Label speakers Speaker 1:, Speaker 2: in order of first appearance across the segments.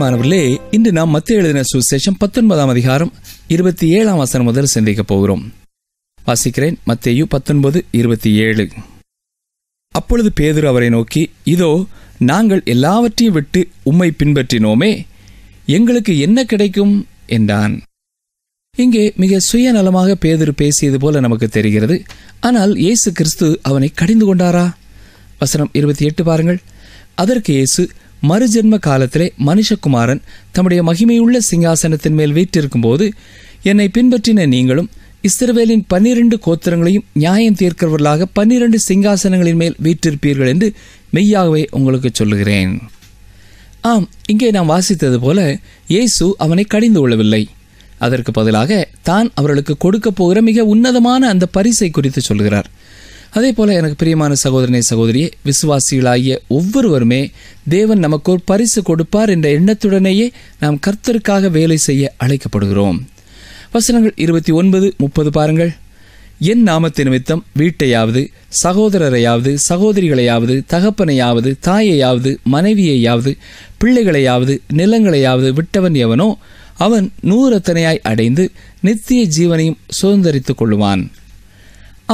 Speaker 1: பிரியமானவர்களே இன்று நாம் மத்திய எழுதின சுசேஷம் பத்தொன்பதாம் அதிகாரம் இருபத்தி ஏழாம் வசனம் முதல் சிந்திக்கப் போகிறோம் வாசிக்கிறேன் மத்தேயு பத்தொன்பது இருபத்தி ஏழு அப்பொழுது பேதுரு அவரை நோக்கி இதோ நாங்கள் எல்லாவற்றையும் விட்டு உம்மை பின்பற்றினோமே எங்களுக்கு என்ன கிடைக்கும் என்றான் இங்கே மிக சுயநலமாக பேதுரு பேசியது போல நமக்கு தெரிகிறது ஆனால் இயேசு கிறிஸ்து அவனை கடிந்து கொண்டாரா வசனம் இருபத்தி எட்டு பாருங்கள் அதற்கு இயேசு மறுஜென்ம காலத்திலே மனுஷகுமாரன் தம்முடைய மகிமையுள்ள சிங்காசனத்தின் மேல் வீட்டிருக்கும் போது என்னை பின்பற்றின நீங்களும் இஸ்ரவேலின் பன்னிரண்டு கோத்திரங்களையும் நியாயம் தீர்க்கிறவர்களாக பன்னிரண்டு சிங்காசனங்களின் மேல் வீற்றிருப்பீர்கள் என்று மெய்யாகவே உங்களுக்கு சொல்லுகிறேன் ஆம் இங்கே நாம் வாசித்தது போல இயேசு அவனை கடிந்து கொள்ளவில்லை அதற்கு பதிலாக தான் அவர்களுக்கு கொடுக்கப் போகிற மிக உன்னதமான அந்த பரிசை குறித்து சொல்கிறார் அதே போல எனக்கு பிரியமான சகோதரனை சகோதரியே விசுவாசிகளாகிய ஒவ்வொருவருமே தேவன் நமக்கு ஒரு பரிசு கொடுப்பார் என்ற எண்ணத்துடனேயே நாம் கர்த்தருக்காக வேலை செய்ய அழைக்கப்படுகிறோம் வசனங்கள் இருபத்தி ஒன்பது முப்பது பாருங்கள் என் நாமத்து நிமித்தம் வீட்டையாவது சகோதரரையாவது சகோதரிகளையாவது தகப்பனையாவது தாயையாவது மனைவியையாவது பிள்ளைகளையாவது நிலங்களையாவது விட்டவன் எவனோ அவன் நூறத்தனையாய் அடைந்து நித்திய ஜீவனையும் சுதந்திரித்துக் கொள்ளுவான்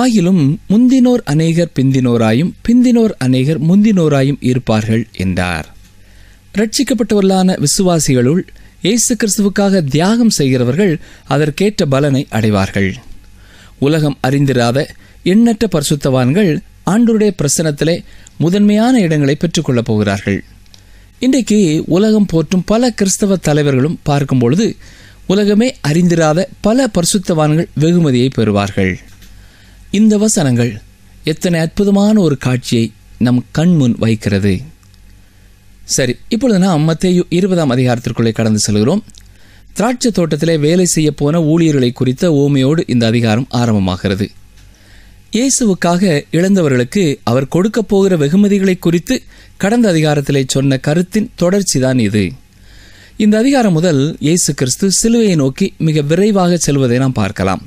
Speaker 1: ஆயிலும் முந்தினோர் அநேகர் பிந்தினோராயும் பிந்தினோர் அநேகர் முந்தினோராயும் இருப்பார்கள் என்றார் ரட்சிக்கப்பட்டவர்களான விசுவாசிகளுள் இயேசு கிறிஸ்துவுக்காக தியாகம் செய்கிறவர்கள் அதற்கேற்ற பலனை அடைவார்கள் உலகம் அறிந்திராத எண்ணற்ற பரிசுத்தவான்கள் ஆண்டுடைய பிரசனத்திலே முதன்மையான இடங்களை பெற்றுக்கொள்ளப் போகிறார்கள் இன்றைக்கு உலகம் போற்றும் பல கிறிஸ்தவ தலைவர்களும் பார்க்கும்பொழுது உலகமே அறிந்திராத பல பரிசுத்தவான்கள் வெகுமதியை பெறுவார்கள் இந்த வசனங்கள் எத்தனை அற்புதமான ஒரு காட்சியை நம் கண்முன் வைக்கிறது சரி இப்பொழுது நாம் மத்தேயு இருபதாம் அதிகாரத்திற்குள்ளே கடந்து செல்கிறோம் திராட்சை தோட்டத்திலே வேலை செய்ய போன ஊழியர்களை குறித்த ஓமையோடு இந்த அதிகாரம் ஆரம்பமாகிறது இயேசுவுக்காக இழந்தவர்களுக்கு அவர் கொடுக்க போகிற வெகுமதிகளை குறித்து கடந்த அதிகாரத்திலே சொன்ன கருத்தின் தொடர்ச்சிதான் இது இந்த அதிகாரம் முதல் இயேசு கிறிஸ்து சிலுவையை நோக்கி மிக விரைவாக செல்வதை நாம் பார்க்கலாம்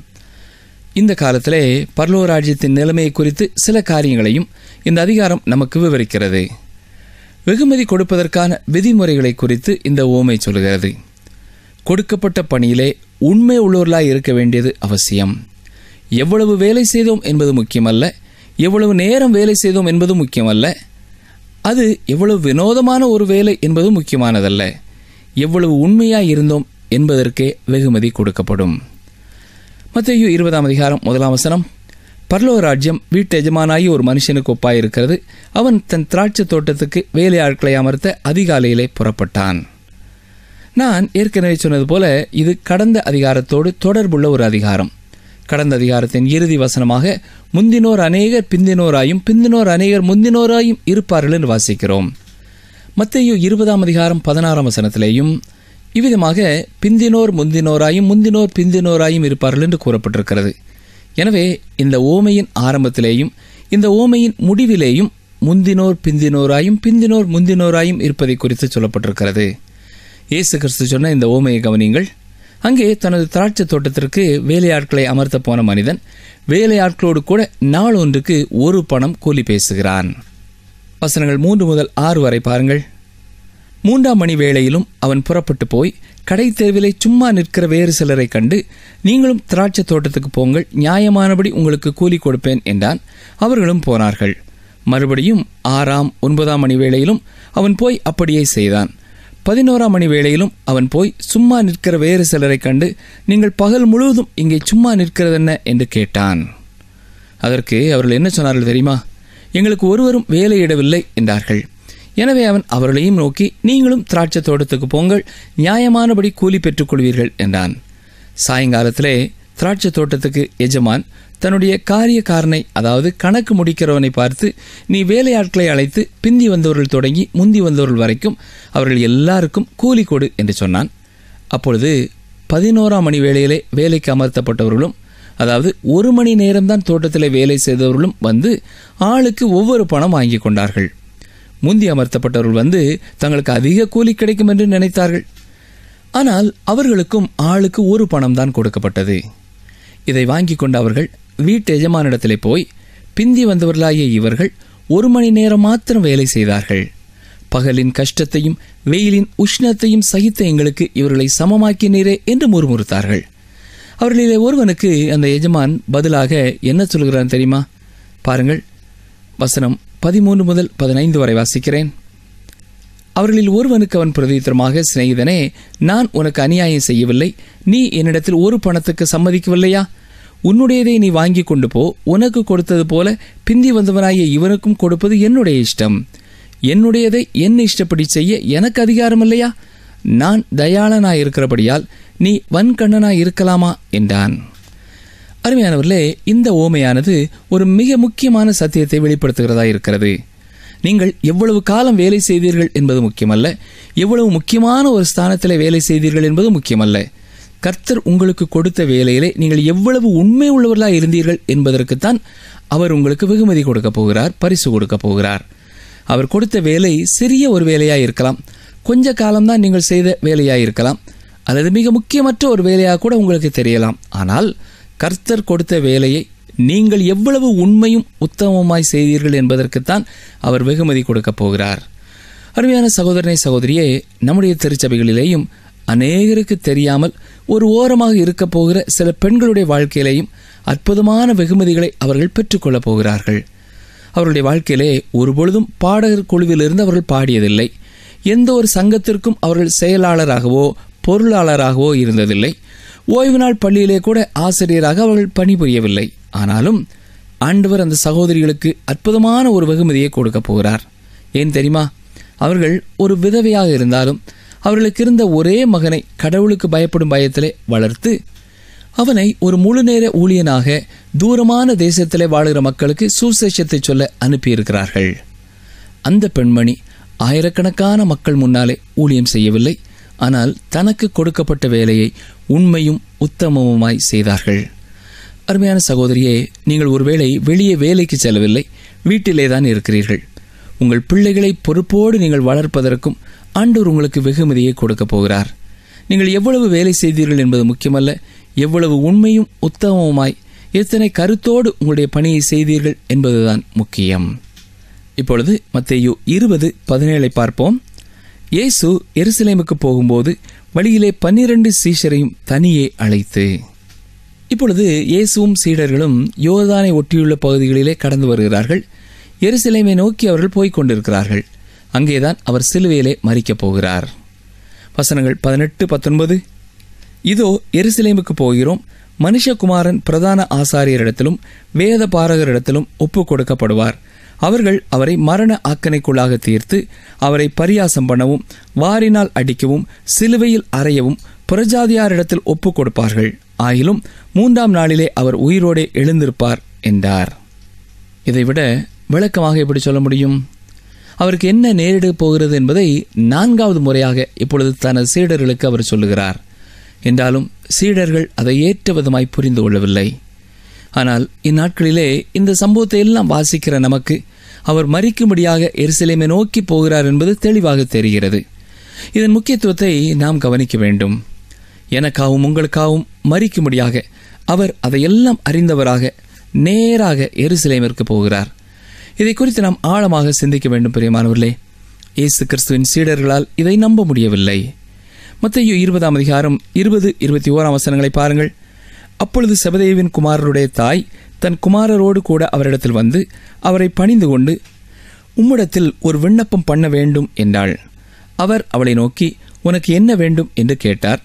Speaker 1: இந்த காலத்திலே பர்லோ ராஜ்யத்தின் நிலைமையை குறித்து சில காரியங்களையும் இந்த அதிகாரம் நமக்கு விவரிக்கிறது வெகுமதி கொடுப்பதற்கான விதிமுறைகளை குறித்து இந்த ஓமை சொல்கிறது கொடுக்கப்பட்ட பணியிலே உண்மை உள்ளவர்களாய் இருக்க வேண்டியது அவசியம் எவ்வளவு வேலை செய்தோம் என்பது முக்கியமல்ல எவ்வளவு நேரம் வேலை செய்தோம் என்பது முக்கியமல்ல அது எவ்வளவு வினோதமான ஒரு வேலை என்பது முக்கியமானதல்ல எவ்வளவு உண்மையாக இருந்தோம் என்பதற்கே வெகுமதி கொடுக்கப்படும் மத்தையோ இருபதாம் அதிகாரம் முதலாம் வசனம் பர்லோ ராஜ்யம் வீட்டு எஜமானாகி ஒரு மனுஷனுக்கு ஒப்பாயிருக்கிறது அவன் தன் திராட்சை தோட்டத்துக்கு வேலையாட்களை அமர்த்த அதிகாலையிலே புறப்பட்டான் நான் ஏற்கனவே சொன்னது போல இது கடந்த அதிகாரத்தோடு தொடர்புள்ள ஒரு அதிகாரம் கடந்த அதிகாரத்தின் இறுதி வசனமாக முந்தினோர் அநேகர் பிந்தினோராயும் பிந்தினோர் அநேகர் முந்தினோராயும் இருப்பார்கள் என்று வாசிக்கிறோம் மத்தையோ இருபதாம் அதிகாரம் பதினாறாம் வசனத்திலேயும் இவ்விதமாக பிந்தினோர் முந்தினோராயும் முந்தினோர் பிந்தினோராயும் இருப்பார்கள் என்று கூறப்பட்டிருக்கிறது எனவே இந்த ஓமையின் ஆரம்பத்திலேயும் இந்த ஓமையின் முடிவிலேயும் முந்தினோர் பிந்தினோராயும் பிந்தினோர் முந்தினோராயும் இருப்பதை குறித்து சொல்லப்பட்டிருக்கிறது இயேசு கிறிஸ்து சொன்ன இந்த ஓமையை கவனியுங்கள் அங்கே தனது திராட்சை தோட்டத்திற்கு வேலையாட்களை அமர்த்த போன மனிதன் வேலையாட்களோடு கூட நாள் ஒன்றுக்கு ஒரு பணம் கூலி பேசுகிறான் வசனங்கள் மூன்று முதல் ஆறு வரை பாருங்கள் மூன்றாம் மணி வேளையிலும் அவன் புறப்பட்டு போய் கடை தெருவிலே சும்மா நிற்கிற வேறு சிலரை கண்டு நீங்களும் திராட்சை தோட்டத்துக்கு போங்கள் நியாயமானபடி உங்களுக்கு கூலி கொடுப்பேன் என்றான் அவர்களும் போனார்கள் மறுபடியும் ஆறாம் ஒன்பதாம் மணி வேளையிலும் அவன் போய் அப்படியே செய்தான் பதினோராம் மணி வேளையிலும் அவன் போய் சும்மா நிற்கிற வேறு சிலரை கண்டு நீங்கள் பகல் முழுவதும் இங்கே சும்மா நிற்கிறதென்ன என்று கேட்டான் அதற்கு அவர்கள் என்ன சொன்னார்கள் தெரியுமா எங்களுக்கு ஒருவரும் வேலையிடவில்லை என்றார்கள் எனவே அவன் அவர்களையும் நோக்கி நீங்களும் திராட்சை தோட்டத்துக்கு போங்கள் நியாயமானபடி கூலி பெற்றுக்கொள்வீர்கள் என்றான் சாயங்காலத்திலே திராட்சை தோட்டத்துக்கு எஜமான் தன்னுடைய காரியக்காரனை அதாவது கணக்கு முடிக்கிறவனை பார்த்து நீ வேலையாட்களை அழைத்து பிந்தி வந்தவர்கள் தொடங்கி முந்தி வந்தவர்கள் வரைக்கும் அவர்கள் எல்லாருக்கும் கூலி கொடு என்று சொன்னான் அப்பொழுது பதினோராம் மணி வேளையிலே வேலைக்கு அமர்த்தப்பட்டவர்களும் அதாவது ஒரு மணி நேரம்தான் தோட்டத்தில் வேலை செய்தவர்களும் வந்து ஆளுக்கு ஒவ்வொரு பணம் வாங்கி கொண்டார்கள் முந்தி அமர்த்தப்பட்டவர்கள் வந்து தங்களுக்கு அதிக கூலி கிடைக்கும் என்று நினைத்தார்கள் ஆனால் அவர்களுக்கும் ஆளுக்கு ஒரு பணம் தான் கொடுக்கப்பட்டது இதை வாங்கி கொண்ட அவர்கள் வீட்டு எஜமானிடத்திலே போய் பிந்தி வந்தவர்களாகிய இவர்கள் ஒரு மணி நேரம் மாத்திரம் வேலை செய்தார்கள் பகலின் கஷ்டத்தையும் வெயிலின் உஷ்ணத்தையும் சகித்த எங்களுக்கு இவர்களை சமமாக்கினீரே என்று முறுமுறுத்தார்கள் அவர்களிலே ஒருவனுக்கு அந்த எஜமான் பதிலாக என்ன சொல்கிறான் தெரியுமா பாருங்கள் வசனம் பதிமூன்று முதல் பதினைந்து வரை வாசிக்கிறேன் அவர்களில் ஒருவனுக்கு அவன் பிரதித்திரமாக சிநேகிதனே நான் உனக்கு அநியாயம் செய்யவில்லை நீ என்னிடத்தில் ஒரு பணத்துக்கு சம்மதிக்கவில்லையா உன்னுடையதை நீ வாங்கி கொண்டு போ உனக்கு கொடுத்தது போல பிந்தி வந்தவனாய இவனுக்கும் கொடுப்பது என்னுடைய இஷ்டம் என்னுடையதை என்ன இஷ்டப்படி செய்ய எனக்கு அதிகாரம் இல்லையா நான் தயாளனாய் இருக்கிறபடியால் நீ வன்கண்ணனாய் இருக்கலாமா என்றான் அருமையானவர்களே இந்த ஓமையானது ஒரு மிக முக்கியமான சத்தியத்தை வெளிப்படுத்துகிறதா இருக்கிறது நீங்கள் எவ்வளவு காலம் வேலை செய்தீர்கள் என்பது முக்கியமல்ல எவ்வளவு முக்கியமான ஒரு ஸ்தானத்தில் வேலை செய்தீர்கள் என்பது முக்கியமல்ல கர்த்தர் உங்களுக்கு கொடுத்த வேலையிலே நீங்கள் எவ்வளவு உண்மை உள்ளவர்களாக இருந்தீர்கள் என்பதற்குத்தான் அவர் உங்களுக்கு வெகுமதி கொடுக்க போகிறார் பரிசு கொடுக்க போகிறார் அவர் கொடுத்த வேலை சிறிய ஒரு வேலையாக இருக்கலாம் கொஞ்ச காலம்தான் நீங்கள் செய்த வேலையாக இருக்கலாம் அல்லது மிக முக்கியமற்ற ஒரு வேலையாக கூட உங்களுக்கு தெரியலாம் ஆனால் கர்த்தர் கொடுத்த வேலையை நீங்கள் எவ்வளவு உண்மையும் உத்தமமாய் செய்தீர்கள் என்பதற்குத்தான் அவர் வெகுமதி கொடுக்கப் போகிறார் அருமையான சகோதரனை சகோதரியே நம்முடைய திருச்சபைகளிலேயும் அநேகருக்கு தெரியாமல் ஒரு ஓரமாக இருக்க போகிற சில பெண்களுடைய வாழ்க்கையிலேயும் அற்புதமான வெகுமதிகளை அவர்கள் பெற்றுக்கொள்ளப் போகிறார்கள் அவருடைய வாழ்க்கையிலே ஒருபொழுதும் பாடகர் குழுவிலிருந்து அவர்கள் பாடியதில்லை எந்த ஒரு சங்கத்திற்கும் அவர்கள் செயலாளராகவோ பொருளாளராகவோ இருந்ததில்லை ஓய்வு நாள் பள்ளியிலே கூட ஆசிரியராக அவர்கள் பணிபுரியவில்லை ஆனாலும் ஆண்டவர் அந்த சகோதரிகளுக்கு அற்புதமான ஒரு வெகுமதியை கொடுக்க போகிறார் ஏன் தெரியுமா அவர்கள் ஒரு விதவையாக இருந்தாலும் அவர்களுக்கு இருந்த ஒரே மகனை கடவுளுக்கு பயப்படும் பயத்திலே வளர்த்து அவனை ஒரு முழு நேர ஊழியனாக தூரமான தேசத்திலே வாழுகிற மக்களுக்கு சுசேஷத்தை சொல்ல அனுப்பியிருக்கிறார்கள் அந்த பெண்மணி ஆயிரக்கணக்கான மக்கள் முன்னாலே ஊழியம் செய்யவில்லை ஆனால் தனக்கு கொடுக்கப்பட்ட வேலையை உண்மையும் உத்தமமுமாய் செய்தார்கள் அருமையான சகோதரியே நீங்கள் ஒருவேளை வெளியே வேலைக்கு செல்லவில்லை வீட்டிலே தான் இருக்கிறீர்கள் உங்கள் பிள்ளைகளை பொறுப்போடு நீங்கள் வளர்ப்பதற்கும் ஆண்டூர் உங்களுக்கு வெகுமதியை கொடுக்க போகிறார் நீங்கள் எவ்வளவு வேலை செய்தீர்கள் என்பது முக்கியமல்ல எவ்வளவு உண்மையும் உத்தமமுமாய் எத்தனை கருத்தோடு உங்களுடைய பணியை செய்தீர்கள் என்பதுதான் முக்கியம் இப்பொழுது மத்தையோ இருபது பதினேழை பார்ப்போம் இயேசு எருசலேமுக்கு போகும்போது வழியிலே பன்னிரண்டு சீஷரையும் தனியே அழைத்து இப்பொழுது இயேசுவும் சீடர்களும் யோதானை ஒட்டியுள்ள பகுதிகளிலே கடந்து வருகிறார்கள் எருசலேமை நோக்கி அவர்கள் போய்க் கொண்டிருக்கிறார்கள் அங்கேதான் அவர் சிலுவையிலே மறிக்கப் போகிறார் வசனங்கள் பதினெட்டு பத்தொன்பது இதோ எருசலேமுக்கு போகிறோம் மனுஷகுமாரன் பிரதான ஆசாரியரிடத்திலும் வேத பாரகரிடத்திலும் ஒப்பு கொடுக்கப்படுவார் அவர்கள் அவரை மரண ஆக்கணைக்குள்ளாக தீர்த்து அவரை பரியாசம் பண்ணவும் வாரினால் அடிக்கவும் சிலுவையில் அறையவும் புறஜாதியாரிடத்தில் ஒப்பு கொடுப்பார்கள் ஆயிலும் மூன்றாம் நாளிலே அவர் உயிரோடே எழுந்திருப்பார் என்றார் இதைவிட விளக்கமாக எப்படி சொல்ல முடியும் அவருக்கு என்ன நேரிடப் போகிறது என்பதை நான்காவது முறையாக இப்பொழுது தனது சீடர்களுக்கு அவர் சொல்லுகிறார் என்றாலும் சீடர்கள் அதை ஏற்ற விதமாய் புரிந்து கொள்ளவில்லை ஆனால் இந்நாட்களிலே இந்த சம்பவத்தை எல்லாம் வாசிக்கிற நமக்கு அவர் மறிக்கும்படியாக எருசலேமை நோக்கி போகிறார் என்பது தெளிவாக தெரிகிறது இதன் முக்கியத்துவத்தை நாம் கவனிக்க வேண்டும் எனக்காகவும் உங்களுக்காகவும் மறிக்கும்படியாக அவர் அதையெல்லாம் அறிந்தவராக நேராக எருசலேமிற்கு போகிறார் இதை குறித்து நாம் ஆழமாக சிந்திக்க வேண்டும் பிரியமானவர்களே இயேசு கிறிஸ்துவின் சீடர்களால் இதை நம்ப முடியவில்லை மத்தையோ இருபதாம் அதிகாரம் இருபது இருபத்தி ஓராம் வசனங்களை பாருங்கள் அப்பொழுது சபதேவின் குமாரருடைய தாய் தன் குமாரரோடு கூட அவரிடத்தில் வந்து அவரை பணிந்து கொண்டு உம்மிடத்தில் ஒரு விண்ணப்பம் பண்ண வேண்டும் என்றாள் அவர் அவளை நோக்கி உனக்கு என்ன வேண்டும் என்று கேட்டார்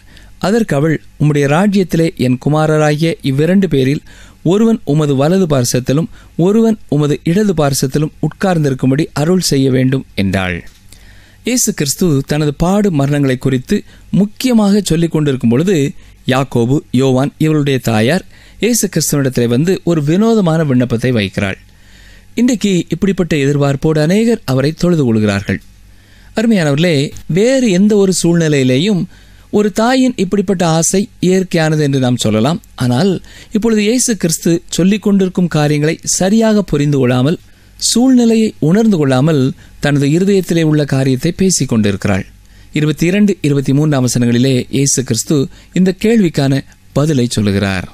Speaker 1: அதற்கு அவள் உம்முடைய ராஜ்யத்திலே என் குமாரராகிய இவ்விரண்டு பேரில் ஒருவன் உமது வலது பார்சத்திலும் ஒருவன் உமது இடது பார்சத்திலும் உட்கார்ந்திருக்கும்படி அருள் செய்ய வேண்டும் என்றாள் இயேசு கிறிஸ்து தனது பாடு மரணங்களை குறித்து முக்கியமாக சொல்லிக் கொண்டிருக்கும் பொழுது யாக்கோபு யோவான் இவருடைய தாயார் இயேசு கிறிஸ்துவனிடத்தில் வந்து ஒரு வினோதமான விண்ணப்பத்தை வைக்கிறாள் இன்றைக்கு இப்படிப்பட்ட எதிர்பார்ப்போடு அநேகர் அவரை தொழுது கொள்கிறார்கள் அருமையானவர்களே வேறு எந்த ஒரு சூழ்நிலையிலேயும் ஒரு தாயின் இப்படிப்பட்ட ஆசை இயற்கையானது என்று நாம் சொல்லலாம் ஆனால் இப்பொழுது இயேசு கிறிஸ்து சொல்லிக் கொண்டிருக்கும் காரியங்களை சரியாக புரிந்து கொள்ளாமல் சூழ்நிலையை உணர்ந்து கொள்ளாமல் தனது இருதயத்திலே உள்ள காரியத்தை பேசிக் கொண்டிருக்கிறாள் இருபத்தி இரண்டு இருபத்தி மூன்றாம் வசனங்களிலே இயேசு கிறிஸ்து இந்த கேள்விக்கான பதிலை சொல்லுகிறார்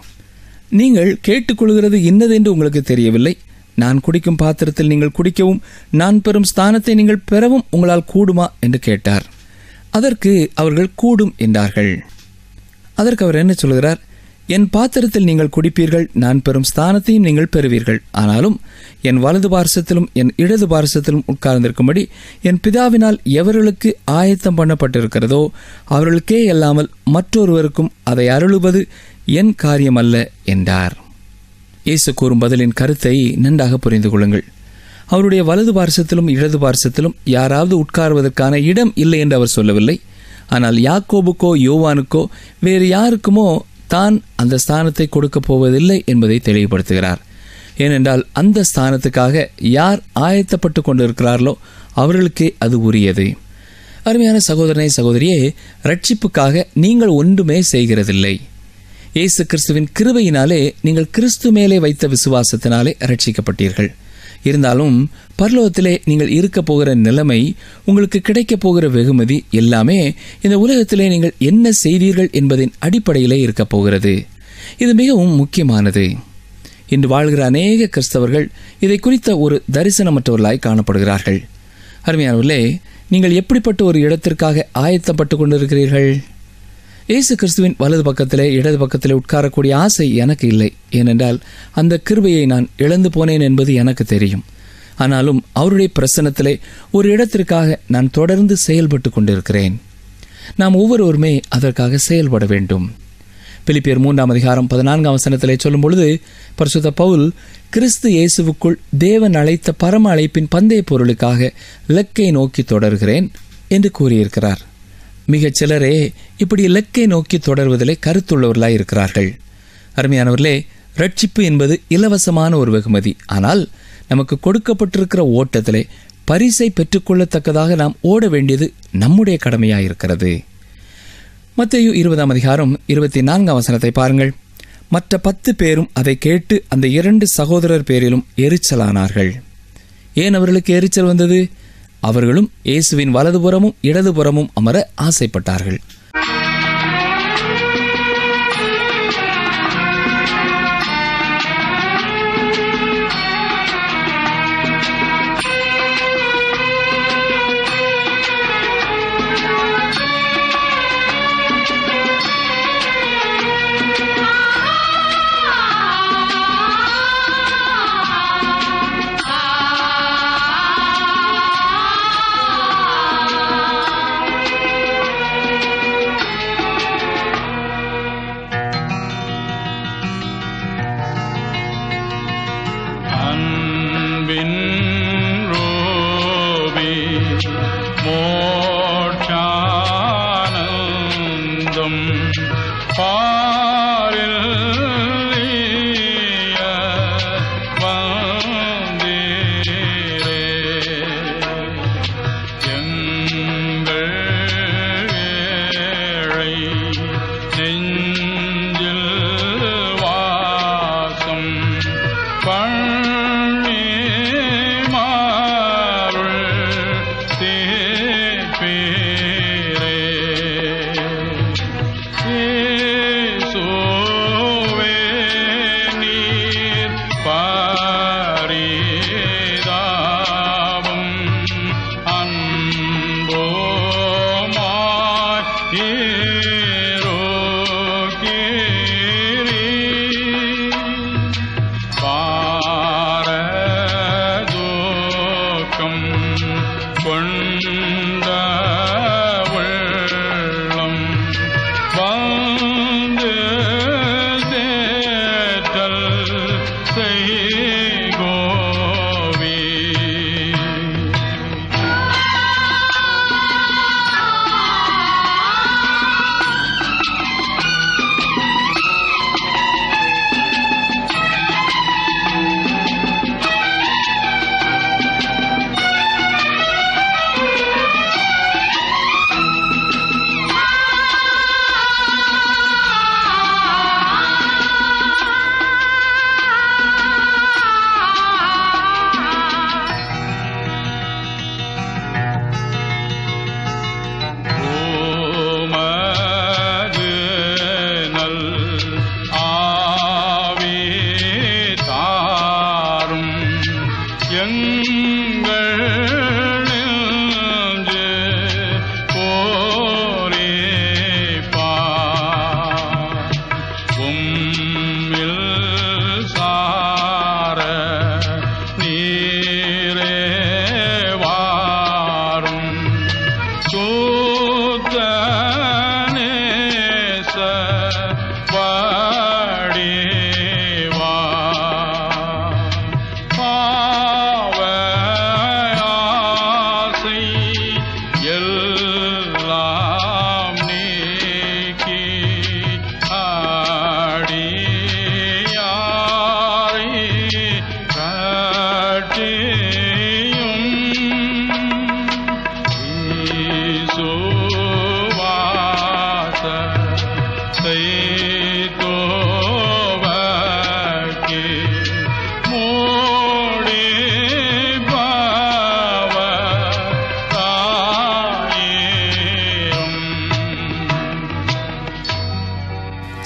Speaker 1: நீங்கள் கேட்டுக்கொள்கிறது என்று உங்களுக்கு தெரியவில்லை நான் குடிக்கும் பாத்திரத்தில் நீங்கள் குடிக்கவும் நான் பெறும் ஸ்தானத்தை நீங்கள் பெறவும் உங்களால் கூடுமா என்று கேட்டார் அதற்கு அவர்கள் கூடும் என்றார்கள் அதற்கு அவர் என்ன சொல்கிறார் என் பாத்திரத்தில் நீங்கள் குடிப்பீர்கள் நான் பெறும் ஸ்தானத்தையும் நீங்கள் பெறுவீர்கள் ஆனாலும் என் வலது பாரசத்திலும் என் இடது பாரசத்திலும் உட்கார்ந்திருக்கும்படி என் பிதாவினால் எவர்களுக்கு ஆயத்தம் பண்ணப்பட்டிருக்கிறதோ அவர்களுக்கே அல்லாமல் மற்றொருவருக்கும் அதை அருளுவது என் காரியமல்ல என்றார் இயேசு கூறும் பதிலின் கருத்தை நன்றாக புரிந்து கொள்ளுங்கள் அவருடைய வலது பாரசத்திலும் இடது பாரசத்திலும் யாராவது உட்காருவதற்கான இடம் இல்லை என்று அவர் சொல்லவில்லை ஆனால் யாக்கோபுக்கோ யோவானுக்கோ வேறு யாருக்குமோ தான் அந்த ஸ்தானத்தை கொடுக்கப் போவதில்லை என்பதை தெளிவுபடுத்துகிறார் ஏனென்றால் அந்த ஸ்தானத்துக்காக யார் ஆயத்தப்பட்டு கொண்டிருக்கிறார்களோ அவர்களுக்கே அது உரியது அருமையான சகோதரனை சகோதரியே ரட்சிப்புக்காக நீங்கள் ஒன்றுமே செய்கிறதில்லை இயேசு கிறிஸ்துவின் கிருபையினாலே நீங்கள் கிறிஸ்து மேலே வைத்த விசுவாசத்தினாலே ரட்சிக்கப்பட்டீர்கள் இருந்தாலும் பரலோகத்திலே நீங்கள் இருக்க போகிற நிலைமை உங்களுக்கு கிடைக்க போகிற வெகுமதி எல்லாமே இந்த உலகத்திலே நீங்கள் என்ன செய்தீர்கள் என்பதின் அடிப்படையிலே இருக்க போகிறது இது மிகவும் முக்கியமானது இன்று வாழ்கிற அநேக கிறிஸ்தவர்கள் இதை குறித்த ஒரு தரிசனமற்றவர்களாய் காணப்படுகிறார்கள் அருமையானவர்களே நீங்கள் எப்படிப்பட்ட ஒரு இடத்திற்காக ஆயத்தப்பட்டு கொண்டிருக்கிறீர்கள் இயேசு கிறிஸ்துவின் வலது பக்கத்திலே இடது பக்கத்திலே உட்காரக்கூடிய ஆசை எனக்கு இல்லை ஏனென்றால் அந்த கிருபையை நான் இழந்து போனேன் என்பது எனக்கு தெரியும் ஆனாலும் அவருடைய பிரசனத்திலே ஒரு இடத்திற்காக நான் தொடர்ந்து செயல்பட்டு கொண்டிருக்கிறேன் நாம் ஒவ்வொருவருமே அதற்காக செயல்பட வேண்டும் பிலிப்பியர் மூன்றாம் அதிகாரம் பதினான்காம் வசனத்திலே சொல்லும் பொழுது பரிசுத்த பவுல் கிறிஸ்து இயேசுவுக்குள் தேவன் அழைத்த பரம அழைப்பின் பந்தய பொருளுக்காக இலக்கை நோக்கி தொடர்கிறேன் என்று கூறியிருக்கிறார் மிகச் சிலரே இப்படி இலக்கை நோக்கி தொடர்வதிலே கருத்துள்ளவர்களாய் இருக்கிறார்கள் அருமையானவர்களே ரட்சிப்பு என்பது இலவசமான ஒரு வெகுமதி ஆனால் நமக்கு கொடுக்கப்பட்டிருக்கிற ஓட்டத்திலே பரிசை பெற்றுக்கொள்ளத்தக்கதாக நாம் ஓட வேண்டியது நம்முடைய கடமையாக இருக்கிறது மத்தையு இருபதாம் அதிகாரம் இருபத்தி நான்காம் வசனத்தை பாருங்கள் மற்ற பத்து பேரும் அதை கேட்டு அந்த இரண்டு சகோதரர் பேரிலும் எரிச்சலானார்கள் ஏன் அவர்களுக்கு எரிச்சல் வந்தது அவர்களும் இயேசுவின் வலதுபுறமும் இடதுபுறமும் அமர ஆசைப்பட்டார்கள்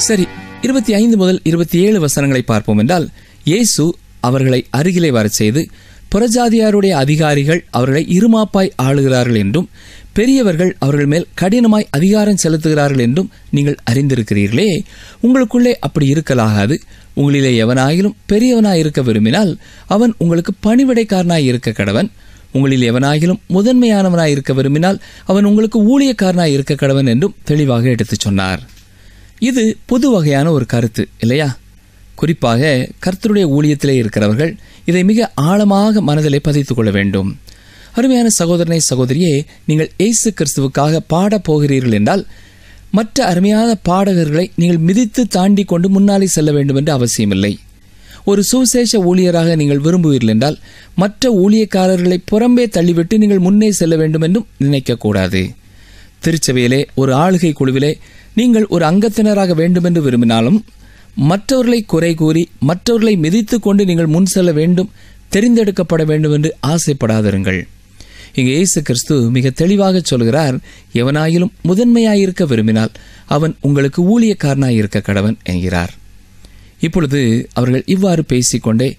Speaker 1: சரி இருபத்தி ஐந்து முதல் இருபத்தி ஏழு வசனங்களை பார்ப்போம் என்றால் இயேசு அவர்களை அருகிலே வரச் செய்து புறஜாதியாருடைய அதிகாரிகள் அவர்களை இருமாப்பாய் ஆளுகிறார்கள் என்றும் பெரியவர்கள் அவர்கள் மேல் கடினமாய் அதிகாரம் செலுத்துகிறார்கள் என்றும் நீங்கள் அறிந்திருக்கிறீர்களே உங்களுக்குள்ளே அப்படி இருக்கலாகாது உங்களிலே எவனாயிலும் பெரியவனாய் இருக்க விரும்பினால் அவன் உங்களுக்கு பணிவிடைக்காரனாய் இருக்க கடவன் உங்களில் எவனாகிலும் முதன்மையானவனாய் இருக்க விரும்பினால் அவன் உங்களுக்கு ஊழியக்காரனாய் இருக்க கடவன் என்றும் தெளிவாக எடுத்துச் சொன்னார் இது புது வகையான ஒரு கருத்து இல்லையா குறிப்பாக கர்த்தருடைய ஊழியத்திலே இருக்கிறவர்கள் இதை மிக ஆழமாக மனதிலே பதித்துக் கொள்ள வேண்டும் அருமையான சகோதரனை சகோதரியே நீங்கள் இயேசு கிறிஸ்துவுக்காக பாடப் போகிறீர்கள் என்றால் மற்ற அருமையான பாடகர்களை நீங்கள் மிதித்து தாண்டி கொண்டு முன்னாலே செல்ல வேண்டும் என்று அவசியமில்லை ஒரு சுவிசேஷ ஊழியராக நீங்கள் விரும்புவீர்கள் என்றால் மற்ற ஊழியக்காரர்களை புறம்பே தள்ளிவிட்டு நீங்கள் முன்னே செல்ல வேண்டும் என்றும் நினைக்கக்கூடாது திருச்சபையிலே ஒரு ஆளுகை குழுவிலே நீங்கள் ஒரு அங்கத்தினராக வேண்டுமென்று விரும்பினாலும் மற்றவர்களை குறை கூறி மற்றவர்களை மிதித்து கொண்டு நீங்கள் முன் செல்ல வேண்டும் தெரிந்தெடுக்கப்பட வேண்டும் என்று ஆசைப்படாதிருங்கள் இங்கு இயேசு கிறிஸ்து மிக தெளிவாக சொல்கிறார் எவனாயிலும் முதன்மையாயிருக்க விரும்பினால் அவன் உங்களுக்கு ஊழியக்காரனாயிருக்க கடவன் என்கிறார் இப்பொழுது அவர்கள் இவ்வாறு பேசிக்கொண்டே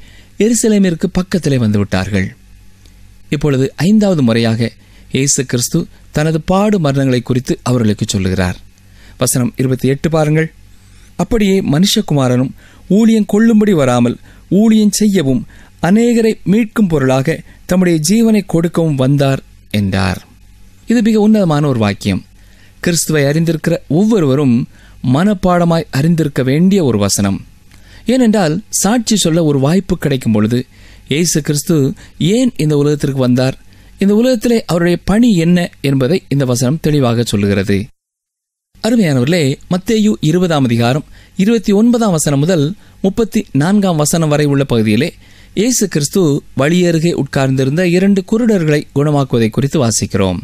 Speaker 1: எருசலேமிற்கு பக்கத்திலே வந்துவிட்டார்கள் இப்பொழுது ஐந்தாவது முறையாக இயேசு கிறிஸ்து தனது பாடு மரணங்களை குறித்து அவர்களுக்கு சொல்லுகிறார் வசனம் இருபத்தி எட்டு பாருங்கள் அப்படியே மனுஷகுமாரனும் ஊழியம் கொள்ளும்படி வராமல் ஊழியம் செய்யவும் அநேகரை மீட்கும் பொருளாக தம்முடைய ஜீவனை கொடுக்கவும் வந்தார் என்றார் இது மிக உன்னதமான ஒரு வாக்கியம் கிறிஸ்துவை அறிந்திருக்கிற ஒவ்வொருவரும் மனப்பாடமாய் அறிந்திருக்க வேண்டிய ஒரு வசனம் ஏனென்றால் சாட்சி சொல்ல ஒரு வாய்ப்பு கிடைக்கும் பொழுது இயேசு கிறிஸ்து ஏன் இந்த உலகத்திற்கு வந்தார் இந்த உலகத்திலே அவருடைய பணி என்ன என்பதை இந்த வசனம் தெளிவாக சொல்லுகிறது அருமையானவர்களே மத்தேயு இருபதாம் அதிகாரம் இருபத்தி ஒன்பதாம் வசனம் முதல் முப்பத்தி நான்காம் வசனம் வரை உள்ள பகுதியிலே இயேசு கிறிஸ்து வழியருகே உட்கார்ந்திருந்த இரண்டு குருடர்களை குணமாக்குவதை குறித்து வாசிக்கிறோம்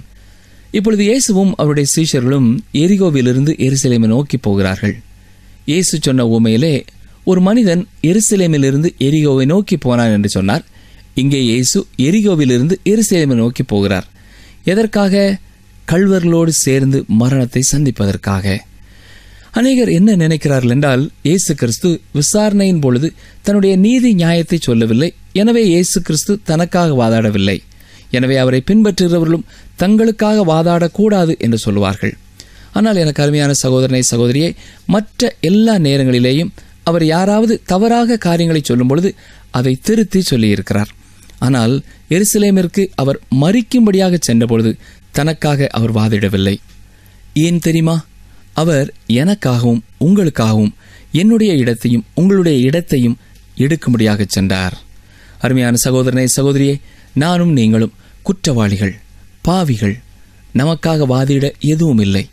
Speaker 1: இப்பொழுது இயேசுவும் அவருடைய சீஷர்களும் எரிகோவிலிருந்து எருசலேமை நோக்கி போகிறார்கள் இயேசு சொன்ன உமையிலே ஒரு மனிதன் எருசலேமிலிருந்து எரிகோவை நோக்கி போனான் என்று சொன்னார் இங்கே இயேசு எரிகோவிலிருந்து எருசலேமை நோக்கி போகிறார் எதற்காக கல்வர்களோடு சேர்ந்து மரணத்தை சந்திப்பதற்காக அநேகர் என்ன நினைக்கிறார்கள் என்றால் இயேசு கிறிஸ்து விசாரணையின் பொழுது தன்னுடைய நீதி நியாயத்தை சொல்லவில்லை எனவே இயேசு கிறிஸ்து தனக்காக வாதாடவில்லை எனவே அவரை பின்பற்றுகிறவர்களும் தங்களுக்காக வாதாடக்கூடாது என்று சொல்லுவார்கள் ஆனால் எனக்கு அருமையான சகோதரனை சகோதரியை மற்ற எல்லா நேரங்களிலேயும் அவர் யாராவது தவறாக காரியங்களை சொல்லும் பொழுது அதை திருத்தி சொல்லியிருக்கிறார் ஆனால் எருசலேமிற்கு அவர் மறிக்கும்படியாக சென்றபொழுது தனக்காக அவர் வாதிடவில்லை ஏன் தெரியுமா அவர் எனக்காகவும் உங்களுக்காகவும் என்னுடைய இடத்தையும் உங்களுடைய இடத்தையும் எடுக்கும்படியாக சென்றார் அருமையான சகோதரனை சகோதரியே நானும் நீங்களும் குற்றவாளிகள் பாவிகள் நமக்காக வாதிட எதுவும் இல்லை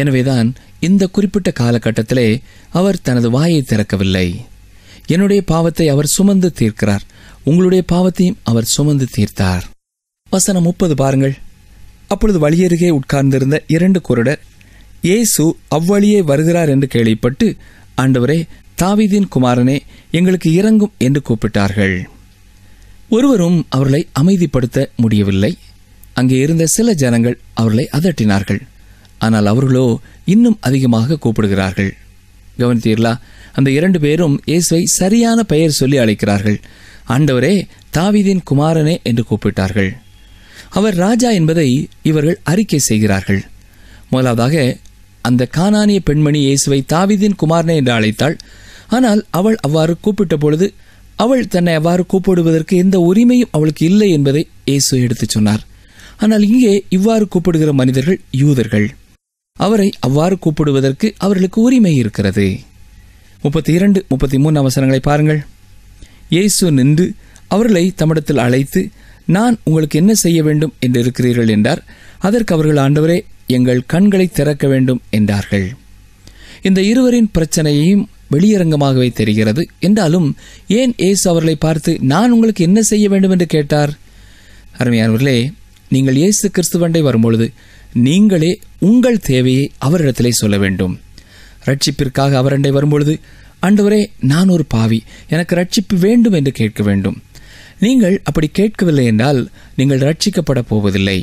Speaker 1: எனவேதான் இந்த குறிப்பிட்ட காலகட்டத்திலே அவர் தனது வாயை திறக்கவில்லை என்னுடைய பாவத்தை அவர் சுமந்து தீர்க்கிறார் உங்களுடைய பாவத்தையும் அவர் சுமந்து தீர்த்தார் வசனம் முப்பது பாருங்கள் அப்பொழுது வழியருகே உட்கார்ந்திருந்த இரண்டு குருடர் இயேசு அவ்வழியே வருகிறார் என்று கேள்விப்பட்டு ஆண்டவரே தாவிதின் குமாரனே எங்களுக்கு இறங்கும் என்று கூப்பிட்டார்கள் ஒருவரும் அவர்களை அமைதிப்படுத்த முடியவில்லை அங்கே இருந்த சில ஜனங்கள் அவர்களை அதட்டினார்கள் ஆனால் அவர்களோ இன்னும் அதிகமாக கூப்பிடுகிறார்கள் கவனித்தீர்களா அந்த இரண்டு பேரும் இயேசுவை சரியான பெயர் சொல்லி அழைக்கிறார்கள் ஆண்டவரே தாவிதின் குமாரனே என்று கூப்பிட்டார்கள் அவர் ராஜா என்பதை இவர்கள் அறிக்கை செய்கிறார்கள் முதலாவதாக அந்த கானானிய பெண்மணி இயேசுவை தாவிதின் குமாரனை என்று அழைத்தாள் ஆனால் அவள் அவ்வாறு கூப்பிட்ட பொழுது அவள் தன்னை அவ்வாறு கூப்பிடுவதற்கு எந்த உரிமையும் அவளுக்கு இல்லை என்பதை இயேசு எடுத்துச் சொன்னார் ஆனால் இங்கே இவ்வாறு கூப்பிடுகிற மனிதர்கள் யூதர்கள் அவரை அவ்வாறு கூப்பிடுவதற்கு அவர்களுக்கு உரிமை இருக்கிறது முப்பத்தி இரண்டு முப்பத்தி மூணு அவசரங்களை பாருங்கள் இயேசு நின்று அவர்களை தமிடத்தில் அழைத்து நான் உங்களுக்கு என்ன செய்ய வேண்டும் என்று இருக்கிறீர்கள் என்றார் அதற்கு அவர்கள் ஆண்டவரே எங்கள் கண்களை திறக்க வேண்டும் என்றார்கள் இந்த இருவரின் பிரச்சனையையும் வெளியரங்கமாகவே தெரிகிறது என்றாலும் ஏன் ஏசு அவர்களை பார்த்து நான் உங்களுக்கு என்ன செய்ய வேண்டும் என்று கேட்டார் அருமையானவர்களே நீங்கள் இயேசு கிறிஸ்துவண்டை வரும்பொழுது நீங்களே உங்கள் தேவையை அவரிடத்திலே சொல்ல வேண்டும் ரட்சிப்பிற்காக அவரண்டை வரும்பொழுது அன்றுவரே நான் ஒரு பாவி எனக்கு ரட்சிப்பு வேண்டும் என்று கேட்க வேண்டும் நீங்கள் அப்படி கேட்கவில்லை என்றால் நீங்கள் ரட்சிக்கப்பட போவதில்லை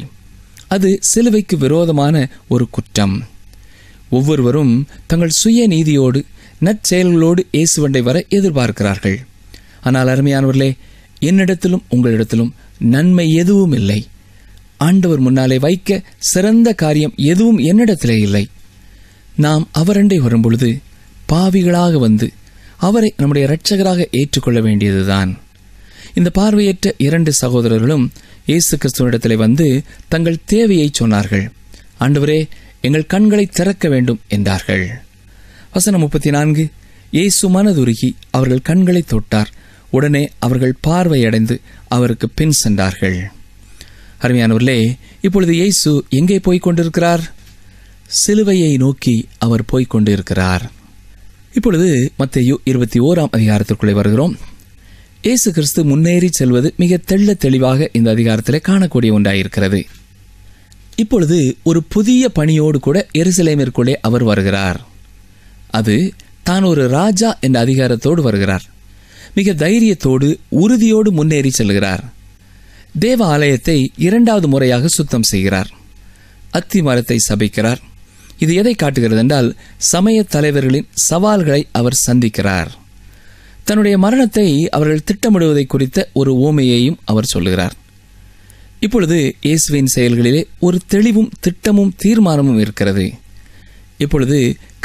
Speaker 1: அது சிலுவைக்கு விரோதமான ஒரு குற்றம் ஒவ்வொருவரும் தங்கள் சுய நீதியோடு நற்செயல்களோடு இயேசுவண்டை வர எதிர்பார்க்கிறார்கள் ஆனால் அருமையானவர்களே என்னிடத்திலும் உங்களிடத்திலும் நன்மை எதுவும் இல்லை ஆண்டவர் முன்னாலே வைக்க சிறந்த காரியம் எதுவும் என்னிடத்திலே இல்லை நாம் அவரண்டை வரும்பொழுது பாவிகளாக வந்து அவரை நம்முடைய இரட்சகராக ஏற்றுக்கொள்ள வேண்டியதுதான் இந்த பார்வையற்ற இரண்டு சகோதரர்களும் இயேசு கிறிஸ்துவனிடத்தில் வந்து தங்கள் தேவையை சொன்னார்கள் ஆண்டவரே எங்கள் கண்களை திறக்க வேண்டும் என்றார்கள் வசனம் முப்பத்தி நான்கு இயேசு மனதுருகி அவர்கள் கண்களை தொட்டார் உடனே அவர்கள் பார்வையடைந்து அவருக்கு பின் சென்றார்கள் அருமையானவர்களே இப்பொழுது இயேசு எங்கே போய்க் கொண்டிருக்கிறார் சிலுவையை நோக்கி அவர் போய்க் கொண்டிருக்கிறார் இப்பொழுது மத்தையோ இருபத்தி ஓராம் அதிகாரத்திற்குள்ளே வருகிறோம் இயேசு கிறிஸ்து முன்னேறி செல்வது மிக தெள்ள தெளிவாக இந்த அதிகாரத்தில் காணக்கூடிய ஒன்றாயிருக்கிறது இப்பொழுது ஒரு புதிய பணியோடு கூட எருசலேமிற்குள்ளே அவர் வருகிறார் அது தான் ஒரு ராஜா என்ற அதிகாரத்தோடு வருகிறார் மிக தைரியத்தோடு உறுதியோடு முன்னேறி செல்கிறார் தேவ ஆலயத்தை இரண்டாவது முறையாக சுத்தம் செய்கிறார் அத்தி மரத்தை சபிக்கிறார் இது எதை காட்டுகிறது என்றால் சமய தலைவர்களின் சவால்களை அவர் சந்திக்கிறார் தன்னுடைய மரணத்தை அவர்கள் திட்டமிடுவதை குறித்த ஒரு ஓமையையும் அவர் சொல்லுகிறார் இப்பொழுது இயேசுவின் செயல்களிலே ஒரு தெளிவும் திட்டமும் தீர்மானமும் இருக்கிறது இப்பொழுது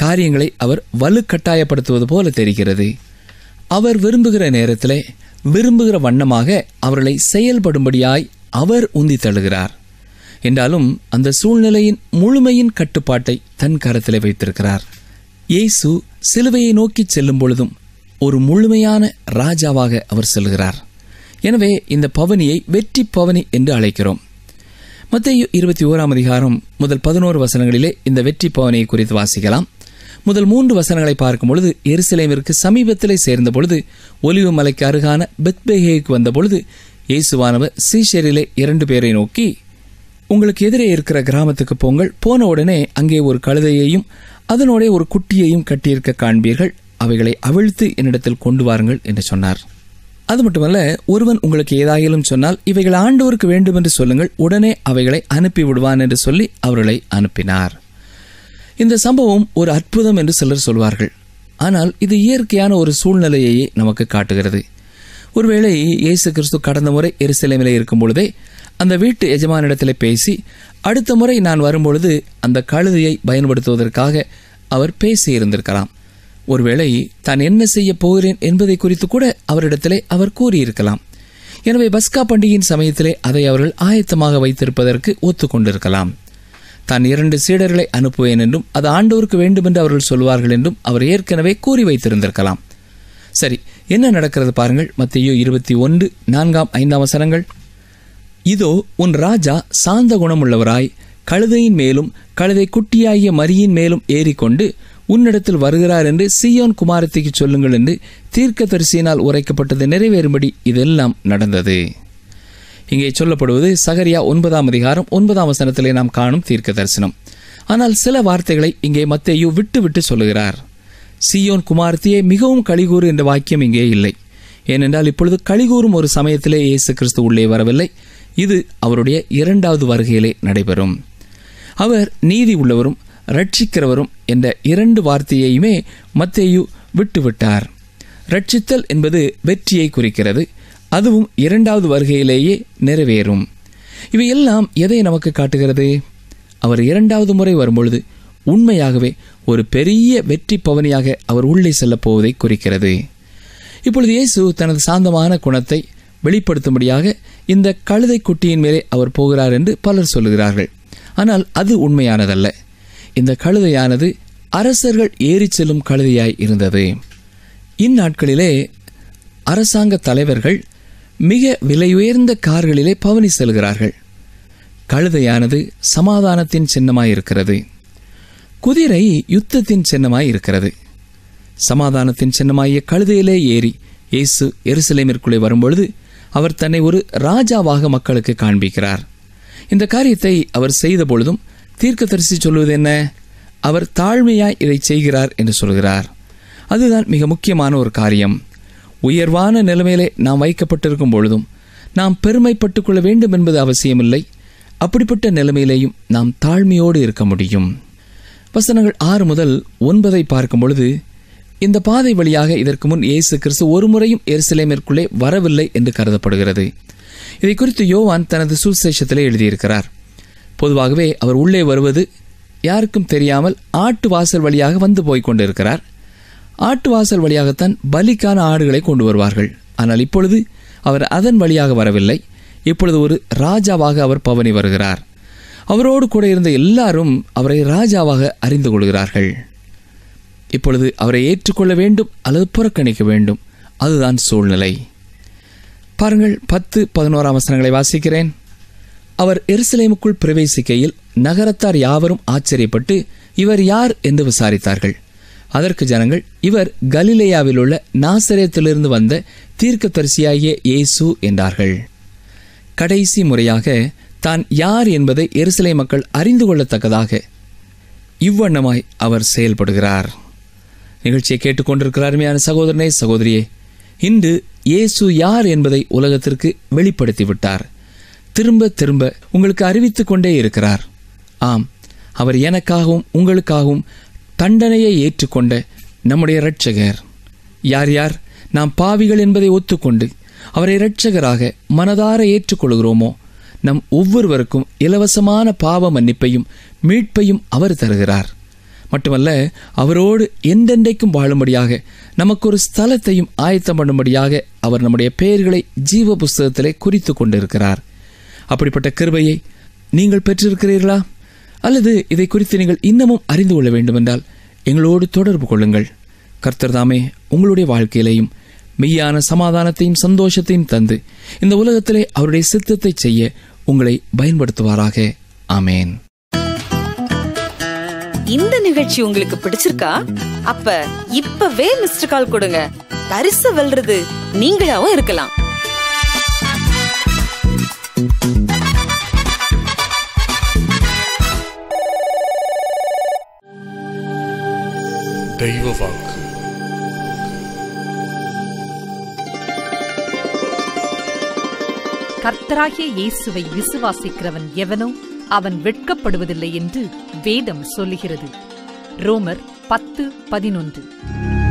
Speaker 1: காரியங்களை அவர் வலுக்கட்டாயப்படுத்துவது போல தெரிகிறது அவர் விரும்புகிற நேரத்தில் விரும்புகிற வண்ணமாக அவர்களை செயல்படும்படியாய் அவர் உந்தி தள்ளுகிறார் என்றாலும் அந்த சூழ்நிலையின் முழுமையின் கட்டுப்பாட்டை தன் கரத்தில் வைத்திருக்கிறார் இயேசு சிலுவையை நோக்கி செல்லும் பொழுதும் ஒரு முழுமையான ராஜாவாக அவர் செல்கிறார் எனவே இந்த பவனியை வெற்றி பவனி என்று அழைக்கிறோம் மத்திய இருபத்தி ஓராம் அதிகாரம் முதல் பதினோரு வசனங்களிலே இந்த வெற்றி பவனியை குறித்து வாசிக்கலாம் முதல் மூன்று வசனங்களை பார்க்கும் பொழுது எருசலேமிற்கு சமீபத்தில் சேர்ந்த பொழுது ஒலிவு மலைக்கு அருகான பெத்பேகேக்கு வந்த பொழுது இயேசுவானவர் சீஷரிலே இரண்டு பேரை நோக்கி உங்களுக்கு எதிரே இருக்கிற கிராமத்துக்கு போங்கள் போன உடனே அங்கே ஒரு கழுதையையும் அதனோட ஒரு குட்டியையும் கட்டியிருக்க காண்பீர்கள் அவைகளை அவிழ்த்து என்னிடத்தில் கொண்டு வாருங்கள் என்று சொன்னார் அது மட்டுமல்ல ஒருவன் உங்களுக்கு ஏதாயிலும் சொன்னால் இவைகள் ஆண்டோருக்கு வேண்டும் என்று சொல்லுங்கள் உடனே அவைகளை அனுப்பி விடுவான் என்று சொல்லி அவர்களை அனுப்பினார் இந்த சம்பவம் ஒரு அற்புதம் என்று சிலர் சொல்வார்கள் ஆனால் இது இயற்கையான ஒரு சூழ்நிலையையே நமக்கு காட்டுகிறது ஒருவேளை இயேசு கிறிஸ்து கடந்த முறை எருசலேமிலே இருக்கும் பொழுதே அந்த வீட்டு எஜமானிடத்தில் பேசி அடுத்த முறை நான் வரும்பொழுது அந்த கழுதையை பயன்படுத்துவதற்காக அவர் பேசியிருந்திருக்கலாம் ஒருவேளை தான் என்ன செய்ய போகிறேன் என்பதை குறித்து கூட அவரிடத்திலே அவர் கூறியிருக்கலாம் எனவே பஸ்கா பண்டிகையின் சமயத்திலே அதை அவர்கள் ஆயத்தமாக வைத்திருப்பதற்கு ஒத்துக்கொண்டிருக்கலாம் தான் இரண்டு சீடர்களை அனுப்புவேன் என்றும் அது ஆண்டோருக்கு வேண்டுமென்று அவர்கள் சொல்வார்கள் என்றும் அவர் ஏற்கனவே கூறி வைத்திருந்திருக்கலாம் சரி என்ன நடக்கிறது பாருங்கள் மத்தியோ இருபத்தி ஒன்று நான்காம் ஐந்தாம் வசனங்கள் இதோ உன் ராஜா சாந்த குணமுள்ளவராய் கழுதையின் மேலும் கழுதை குட்டியாகிய மரியின் மேலும் ஏறிக்கொண்டு உன்னிடத்தில் வருகிறார் என்று சியோன் குமாரத்திக்கு சொல்லுங்கள் என்று தீர்க்க தரிசியினால் உரைக்கப்பட்டது நிறைவேறும்படி இதெல்லாம் நடந்தது இங்கே சொல்லப்படுவது சகரியா ஒன்பதாம் அதிகாரம் ஒன்பதாம் வசனத்திலே நாம் காணும் தீர்க்க தரிசனம் ஆனால் சில வார்த்தைகளை இங்கே மத்தையோ விட்டு விட்டு சொல்லுகிறார் சியோன் குமார்த்தியே மிகவும் கழிகூறு என்ற வாக்கியம் இங்கே இல்லை ஏனென்றால் இப்பொழுது கழிகூறும் ஒரு சமயத்திலே இயேசு கிறிஸ்து உள்ளே வரவில்லை இது அவருடைய இரண்டாவது வருகையிலே நடைபெறும் அவர் நீதி உள்ளவரும் ரட்சிக்கிறவரும் என்ற இரண்டு வார்த்தையையுமே மத்தேயு விட்டுவிட்டார் ரட்சித்தல் என்பது வெற்றியை குறிக்கிறது அதுவும் இரண்டாவது வருகையிலேயே நிறைவேறும் இவையெல்லாம் எதை நமக்கு காட்டுகிறது அவர் இரண்டாவது முறை வரும்பொழுது உண்மையாகவே ஒரு பெரிய வெற்றி பவனியாக அவர் உள்ளே செல்லப் போவதை குறிக்கிறது இப்பொழுது இயேசு தனது சாந்தமான குணத்தை வெளிப்படுத்தும்படியாக இந்த கழுதை குட்டியின் மேலே அவர் போகிறார் என்று பலர் சொல்லுகிறார்கள் ஆனால் அது உண்மையானதல்ல இந்த கழுதையானது அரசர்கள் ஏறி செல்லும் கழுதையாய் இருந்தது இந்நாட்களிலே அரசாங்க தலைவர்கள் மிக விலையுயர்ந்த கார்களிலே பவனி செல்கிறார்கள் கழுதையானது சமாதானத்தின் சின்னமாயிருக்கிறது குதிரை யுத்தத்தின் சின்னமாயிருக்கிறது சமாதானத்தின் சின்னமாகிய கழுதையிலே ஏறி இயேசு எருசலேமிற்குள்ளே வரும்பொழுது அவர் தன்னை ஒரு ராஜாவாக மக்களுக்கு காண்பிக்கிறார் இந்த காரியத்தை அவர் செய்த பொழுதும் தீர்க்கதரிசி சொல்வது என்ன அவர் தாழ்மையாய் இதை செய்கிறார் என்று சொல்கிறார் அதுதான் மிக முக்கியமான ஒரு காரியம் உயர்வான நிலைமையிலே நாம் வைக்கப்பட்டிருக்கும் பொழுதும் நாம் பெருமைப்பட்டுக் கொள்ள வேண்டும் என்பது அவசியமில்லை அப்படிப்பட்ட நிலைமையிலேயும் நாம் தாழ்மையோடு இருக்க முடியும் வசனங்கள் ஆறு முதல் ஒன்பதை பார்க்கும் பொழுது இந்த பாதை வழியாக இதற்கு முன் இயேசு கிறிஸ்து ஒரு முறையும் எருசலேமிற்குள்ளே வரவில்லை என்று கருதப்படுகிறது இதை குறித்து யோவான் தனது சுசேஷத்திலே எழுதியிருக்கிறார் பொதுவாகவே அவர் உள்ளே வருவது யாருக்கும் தெரியாமல் ஆட்டு வாசல் வழியாக வந்து போய் கொண்டிருக்கிறார் ஆட்டு வாசல் வழியாகத்தான் பலிக்கான ஆடுகளை கொண்டு வருவார்கள் ஆனால் இப்பொழுது அவர் அதன் வழியாக வரவில்லை இப்பொழுது ஒரு ராஜாவாக அவர் பவனி வருகிறார் அவரோடு கூட இருந்த எல்லாரும் அவரை ராஜாவாக அறிந்து கொள்கிறார்கள் இப்பொழுது அவரை ஏற்றுக்கொள்ள வேண்டும் அல்லது புறக்கணிக்க வேண்டும் அதுதான் சூழ்நிலை பாருங்கள் பத்து பதினோராம் வசனங்களை வாசிக்கிறேன் அவர் எருசலேமுக்குள் பிரவேசிக்கையில் நகரத்தார் யாவரும் ஆச்சரியப்பட்டு இவர் யார் என்று விசாரித்தார்கள் அதற்கு ஜனங்கள் இவர் கலிலேயாவில் உள்ள நாசரேத்திலிருந்து வந்த தீர்க்கதரிசியாகிய இயேசு என்றார்கள் கடைசி முறையாக தான் யார் என்பதை எருசலை மக்கள் அறிந்து கொள்ளத்தக்கதாக இவ்வண்ணமாய் அவர் செயல்படுகிறார் நிகழ்ச்சியை கேட்டுக்கொண்டிருக்கிறார் அருமையான சகோதரனே சகோதரியே இன்று இயேசு யார் என்பதை உலகத்திற்கு வெளிப்படுத்திவிட்டார் திரும்ப திரும்ப உங்களுக்கு அறிவித்து கொண்டே இருக்கிறார் ஆம் அவர் எனக்காகவும் உங்களுக்காகவும் தண்டனையை ஏற்றுக்கொண்ட நம்முடைய இரட்சகர் யார் யார் நாம் பாவிகள் என்பதை ஒத்துக்கொண்டு அவரை இரட்சகராக மனதார ஏற்றுக்கொள்கிறோமோ நம் ஒவ்வொருவருக்கும் இலவசமான பாவ மன்னிப்பையும் மீட்பையும் அவர் தருகிறார் மட்டுமல்ல அவரோடு எந்தெண்டைக்கும் வாழும்படியாக நமக்கு ஒரு ஸ்தலத்தையும் ஆயத்தம் பண்ணும்படியாக அவர் நம்முடைய பெயர்களை ஜீவ புஸ்தகத்திலே குறித்து கொண்டிருக்கிறார் அப்படிப்பட்ட கிருபையை நீங்கள் பெற்றிருக்கிறீர்களா அல்லது இதை குறித்து நீங்கள் இன்னமும் அறிந்து கொள்ள வேண்டுமென்றால் எங்களோடு தொடர்பு கொள்ளுங்கள் கர்த்தர் தாமே உங்களுடைய வாழ்க்கையிலையும் மெய்யான சமாதானத்தையும் சந்தோஷத்தையும் தந்து இந்த உலகத்திலே அவருடைய சித்தத்தை செய்ய உங்களை பயன்படுத்துவாராக ஆமேன்
Speaker 2: இந்த நிகழ்ச்சி உங்களுக்கு பிடிச்சிருக்கா அப்ப இப்பவே மிஸ்டர் கால் கொடுங்க பரிசு வெல்றது நீங்களாவும் இருக்கலாம் தெய்வ கர்த்தராகிய இயேசுவை விசுவாசிக்கிறவன் எவனோ அவன் வெட்கப்படுவதில்லை என்று வேதம் சொல்லுகிறது ரோமர் பத்து பதினொன்று